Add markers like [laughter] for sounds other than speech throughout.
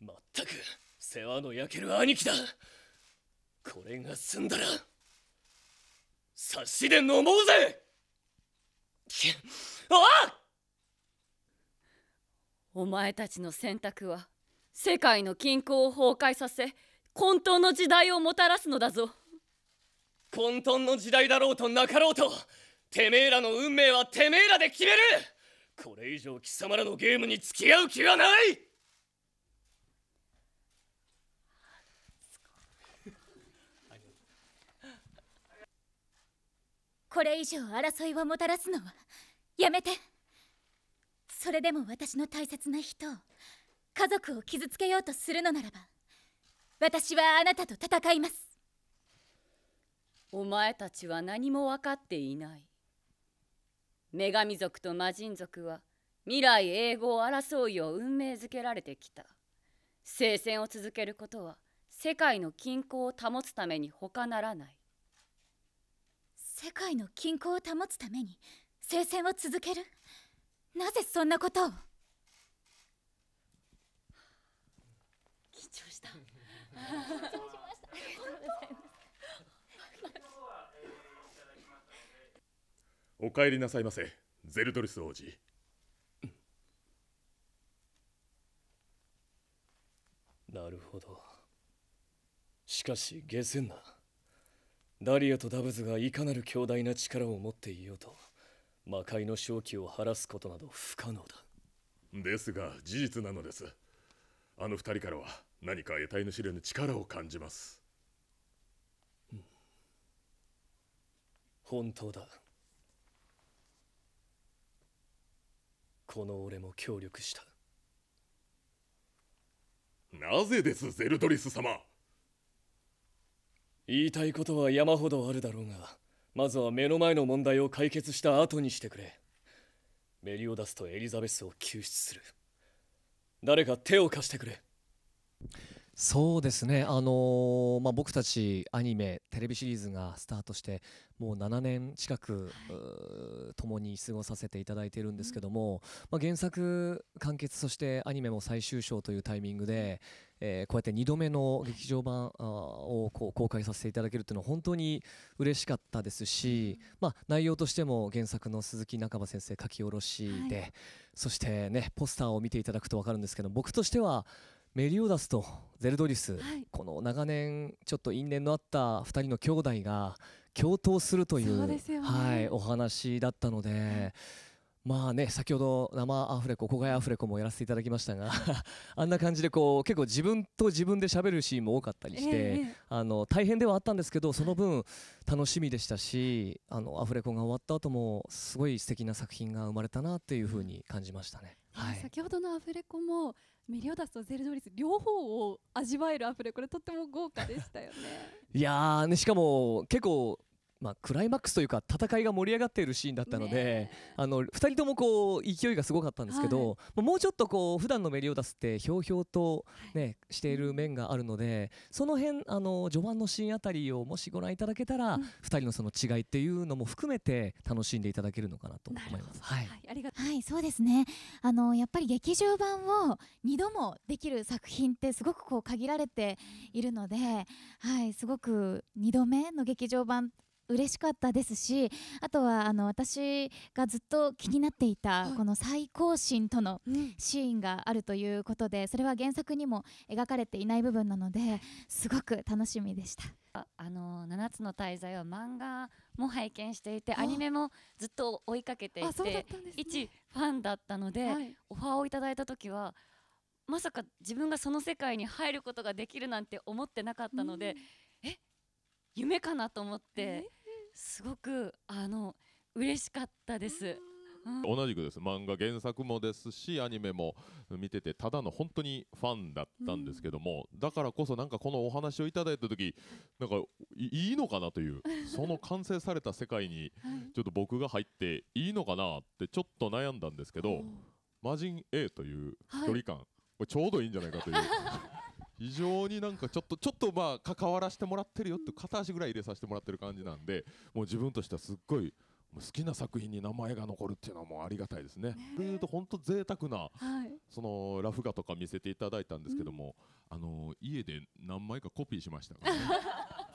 まったく世話の焼ける兄貴だこれが済んだら察しで飲もうぜあお前たちの選択は世界の均衡を崩壊させ混沌の時代をもたらすのだぞ混沌の時代だろうとなかろうとてめえらの運命はてめえらで決めるこれ以上貴様らのゲームに付き合う気はないこれ以上争いをもたらすのはやめてそれでも私の大切な人を家族を傷つけようとするのならば私はあなたと戦いますお前たちは何も分かっていない女神族と魔人族は未来永劫を争うよう運命づけられてきた聖戦を続けることは世界の均衡を保つために他ならない世界の均衡を保つために聖戦を続けるなぜそんなことを [laughs] 緊張した [laughs] お帰りなさいませゼルドリス王子なるほどしかし下船なダリアとダブズがいかなる強大な力を持っていようと魔界の正気を晴らすことなど不可能だですが事実なのですあの二人からは何か得体の知れぬ力を感じます、うん、本当だこの俺も協力したなぜですゼルドリス様言いたいことは山ほどあるだろうがまずは目の前の問題を解決した後にしてくれメリオダスとエリザベスを救出する誰か手を貸してくれそうですね、あのー、まあ、僕たちアニメテレビシリーズがスタートしてもう7年近く、はい、共に過ごさせていただいているんですけども、うん、まあ、原作完結そしてアニメも最終章というタイミングで、えー、こうやって2度目の劇場版、はい、を公開させていただけるというのは本当に嬉しかったですし、うん、まあ、内容としても原作の鈴木中葉先生書き下ろしで、はい、そして、ね、ポスターを見ていただくと分かるんですけど僕としてはメリオダスとゼルドリス、はい、この長年ちょっと因縁のあった2人の兄弟が共闘するという、ね、はい、お話だったので。はいまあね先ほど生アフレコ小賀アフレコもやらせていただきましたが [laughs] あんな感じでこう結構自分と自分でしゃべるシーンも多かったりして、えー、あの大変ではあったんですけどその分楽しみでしたしあのアフレコが終わった後もすごい素敵な作品が生まれたなというふうに感じましたね。はい、先ほどのアフレコもメリオダスとゼルドリス両方を味わえるアフレコでとっても豪華でしたよね [laughs] いやねしかも結構まあ、クライマックスというか戦いが盛り上がっているシーンだったので、あの2人ともこう勢いがすごかったんですけど、はい、もうちょっとこう普段のメリオダスってひょうひょうとね、はい、している面があるのでその辺あの序盤のシーンあたりをもしご覧いただけたら、うん、2人のその違いっていうのも含めて楽しんでいただけるのかなと思います。はい、はい、ありがはい、そうですねあのやっぱり劇場版を2度もできる作品ってすごくこう限られているので、はい、すごく2度目の劇場版嬉しかったですしあとはあの私がずっと気になっていたこの最高神とのシーンがあるということでそれは原作にも描かれていない部分なのですごく楽しみでした。あの7つの大罪は漫画も拝見していてアニメもずっと追いかけていて、ね、一ファンだったので、はい、オファーをいただいた時はまさか自分がその世界に入ることができるなんて思ってなかったので。うん夢かなと思って、すごくあの嬉しかったです。うん、同じくです漫画原作もですしアニメも見ててただの本当にファンだったんですけども、うん、だからこそなんかこのお話をいただいた時なんかいいのかなというその完成された世界にちょっと僕が入っていいのかなってちょっと悩んだんですけど「魔人 A」という距離感、はい、これちょうどいいんじゃないかという。非常になんかちょっとちょっとまあ関わらせてもらってるよって片足ぐらい入れさせてもらってる感じなんでもう自分としてはすっごい好きな作品に名前が残るっていうのはもうありがたいですね。というと本当贅沢な、はい、そのラフ画とか見せていただいたんですけども、うん、あの家で何枚かコピーしましたから、ね [laughs] は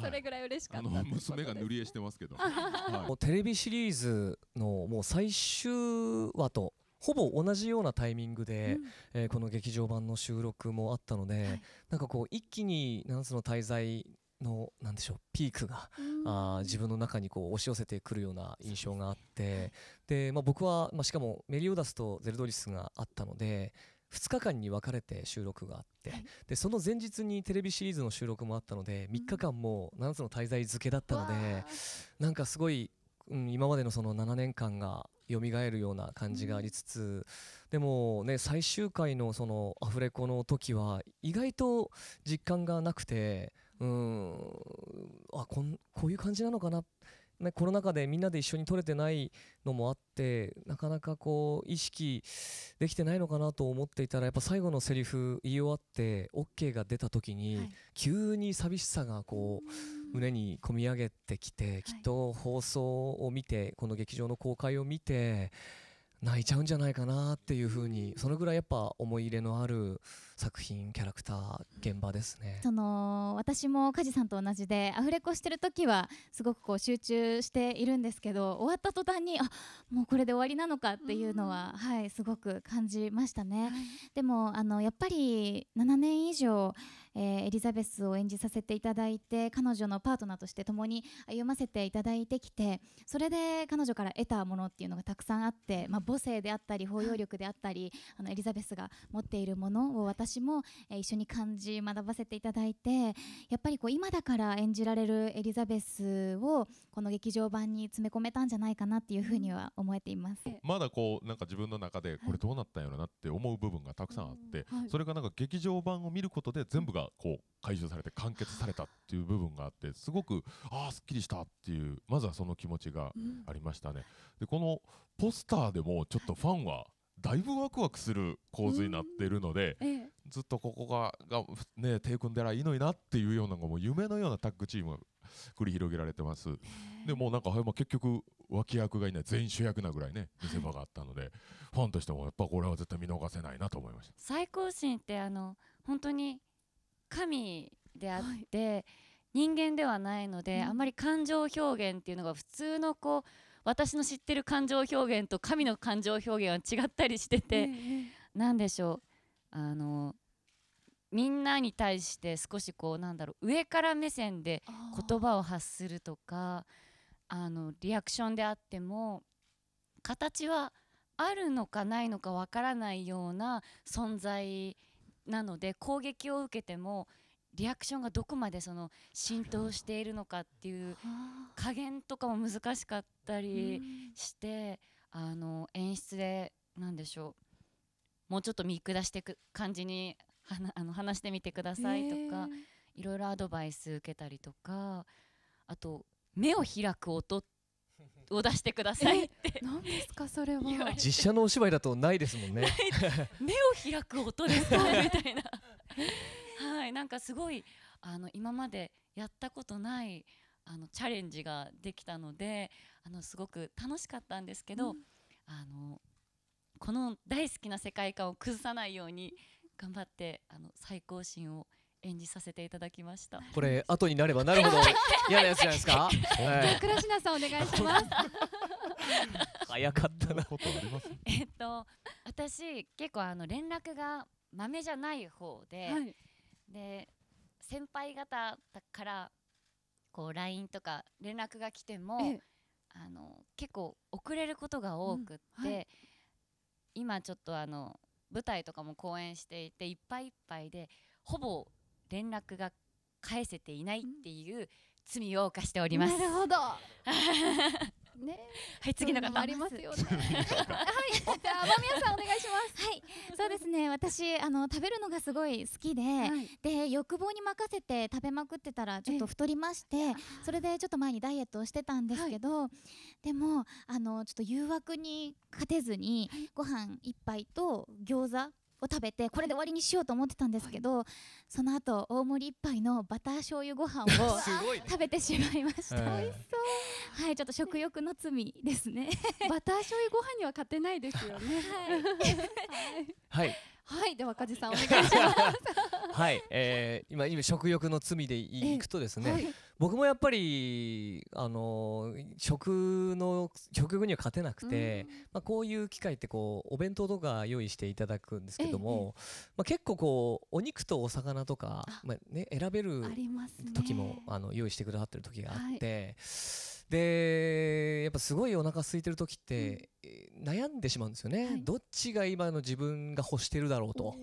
い、それぐらい嬉しかった、あの娘が塗り絵してますけど、[laughs] はい、もうテレビシリーズのもう最終話とほぼ同じようなタイミングで、うん、えー、この劇場版の収録もあったので、はい、なんかこう一気に七つの滞在のなんでしょうピークが、うあ自分の中にこう押し寄せてくるような印象があってで、まあ、僕は、まあ、しかもメリオダスとゼルドリスがあったので2日間に分かれて収録があって、はい、でその前日にテレビシリーズの収録もあったので3日間も7つの滞在付けだったので、うん、なんかすごい、うん、今までのその7年間が蘇るような感じがありつつ、でもね最終回のそのアフレコの時は意外と実感がなくてうんあこんこういう感じなのかなね、コロナ禍でみんなで一緒に撮れてないのもあってなかなかこう意識できてないのかなと思っていたらやっぱ最後のセリフ言い終わって OK が出た時に、急に寂しさがこう胸に込み上げてきてきっと放送を見てこの劇場の公開を見て泣いちゃうんじゃないかなっていうふうにそのぐらいやっぱ思い入れのある作品キャラクター現場ですねその私も梶さんと同じでアフレコしてる時はすごくこう集中しているんですけど終わった途端にあもうこれで終わりなのかっていうのは、はい、すごく感じましたね、はい、でもあのやっぱり7年以上、えー、エリザベスを演じさせていただいて彼女のパートナーとして共に歩ませていただいてきてそれで彼女から得たものっていうのがたくさんあって、まあ、母性であったり包容力であったり、あのエリザベスが持っているものを私私も、え一緒に感じ学ばせていただいてやっぱりこう今だから演じられるエリザベスをこの劇場版に詰め込めたんじゃないかなっていうふうには思えていますまだこうなんか自分の中でこれどうなったんやろなって思う部分がたくさんあって、それがなんか劇場版を見ることで全部がこう回収されて完結されたっていう部分があってすごくああすっきりしたっていうまずはその気持ちがありましたね。でこのポスターでもちょっとファンは、だいぶワクワクする構図になっているので、ええ、ずっとここがが、ね、手組んだらいいのになっていうようなもう夢のようなタッグチームが繰り広げられてます、でもなんか、まあ、結局脇役がいない全員主役なぐらいね見せ場があったので、はい、ファンとしてもやっぱこれは絶対見逃せないなと思いました最高神ってあの本当に神であって、はい、人間ではないので、うん、あんまり感情表現っていうのが普通のこう私の知ってる感情表現と神の感情表現は違ったりしてて、何でしょうあのみんなに対して少しこうなんだろう上から目線で言葉を発するとかあのリアクションであっても形はあるのかないのかわからないような存在なので攻撃を受けてもリアクションがどこまでその浸透しているのかっていう加減とかも難しかったりして、あの演出で何でしょうもうちょっと見下していく感じにはなあの話してみてくださいとか、いろいろアドバイス受けたりとかあと目を開く音を出してくださいって何ですかそれは実写のお芝居だとないですもんね [laughs] 目を開く音ですかみたいな [laughs] [laughs] はいなんかすごいあの今までやったことないあのチャレンジができたのであのすごく楽しかったんですけど、うん、あのこの大好きな世界観を崩さないように頑張ってあの最高神を演じさせていただきましたこれ後になればなるほど [laughs] 嫌なやつじゃないですか倉科さんお願いします [laughs] 早かったなことありますえっと私結構あの連絡が豆じゃない方で、はいで先輩方からこう LINE とか連絡が来てもあの結構遅れることが多くって、うんはい、今ちょっとあの舞台とかも公演していていっぱいいっぱいでほぼ連絡が返せていないっていう罪を犯しております。なるほど [laughs] ね。はい、次の方ありますよ、[laughs] はい、じゃあ天宮さんお願いします。はい、そうですね。私あの食べるのがすごい好きで、はい、で欲望に任せて食べまくってたらちょっと太りまして、それでちょっと前にダイエットをしてたんですけど、はい、でもあのちょっと誘惑に勝てずに、ご飯一杯と餃子を食べてこれで終わりにしようと思ってたんですけど、はい、その後大盛り一杯のバター醤油ご飯を [laughs] ね、食べてしまいました。美味しそう。はいちょっと食欲の罪ですね [laughs] バター醤油ご飯には勝てないですよね [laughs] [laughs] はい、はいはい、では梶さんお願いしますはい、えー、今今食欲の罪でいくとですね、はい、僕もやっぱりあの食の食欲には勝てなくて、うん、まあこういう機会ってこうお弁当とか用意していただくんですけども、まあ結構こうお肉とお魚とかまあね選べる時もあ、ね,、の用意してくださってる時があって。でやっぱすごいお腹空いてる時って、うん、悩んでしまうんですよね、はい、どっちが今の自分が欲してるだろうと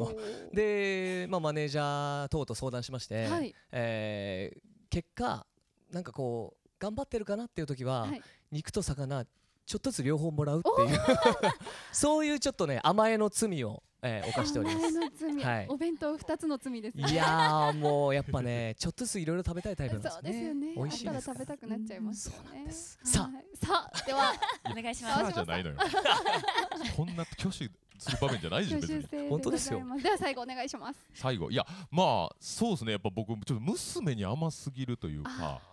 [laughs] で、まあ、マネージャー等と相談しまして、はい、えー、結果なんかこう頑張ってるかなっていう時は、はい、肉と魚ちょっとずつ両方もらうっていう [laughs] そういうちょっとね甘えの罪をえー、犯しております。はい、お弁当二つの罪です、ね。いやもうやっぱね、[laughs] ちょっとずついろいろ食べたいタイプなんですね。そうですよね。美味しいから食べたくなっちゃいます、ね、そうなんです。さあ、さあではお願いします。じゃないのよ。こ [laughs] んな挙手する場面じゃないでしょ別に。[laughs] 本当ですよ。では最後お願いします。最後いやまあそうですねやっぱ僕ちょっと娘に甘すぎるというか。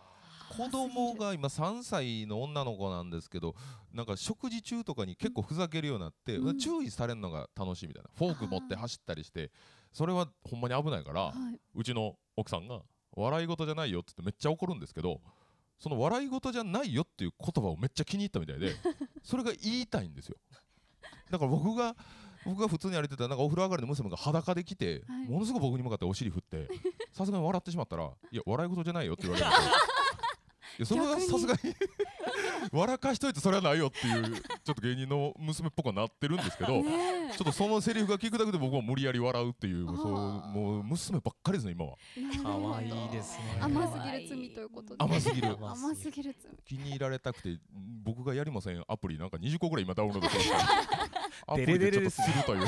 子供が今3歳の女の子なんですけどなんか食事中とかに結構ふざけるようになって、うん、注意されるのが楽しいみたいなフォーク持って走ったりしてそれはほんまに危ないから、はい、うちの奥さんが「笑い事じゃないよ」ってってめっちゃ怒るんですけど。その笑い事じゃないよっていう言葉をめっちゃ気に入ったみたいで [laughs] それが言いたいんですよだから僕が僕が普通に歩いてたらなんかお風呂上がりの娘が裸で来て、はい、ものすごく僕に向かってお尻振ってさすがに笑ってしまったら「いや笑い事じゃないよ」って言われてやそれはさすがに [laughs] 笑かしといてそれはないよっていうちょっと芸人の娘っぽくなってるんですけど、ちょっとそのセリフが聞くだけで僕は無理やり笑うっていうそうもう娘ばっかりですね今は可愛いいですね甘すぎる罪ということで甘すぎる甘すぎる罪気に入られたくて僕がやりませんアプリなんか20個ぐらい今ダウンロードして [laughs] アプリでちょっとするという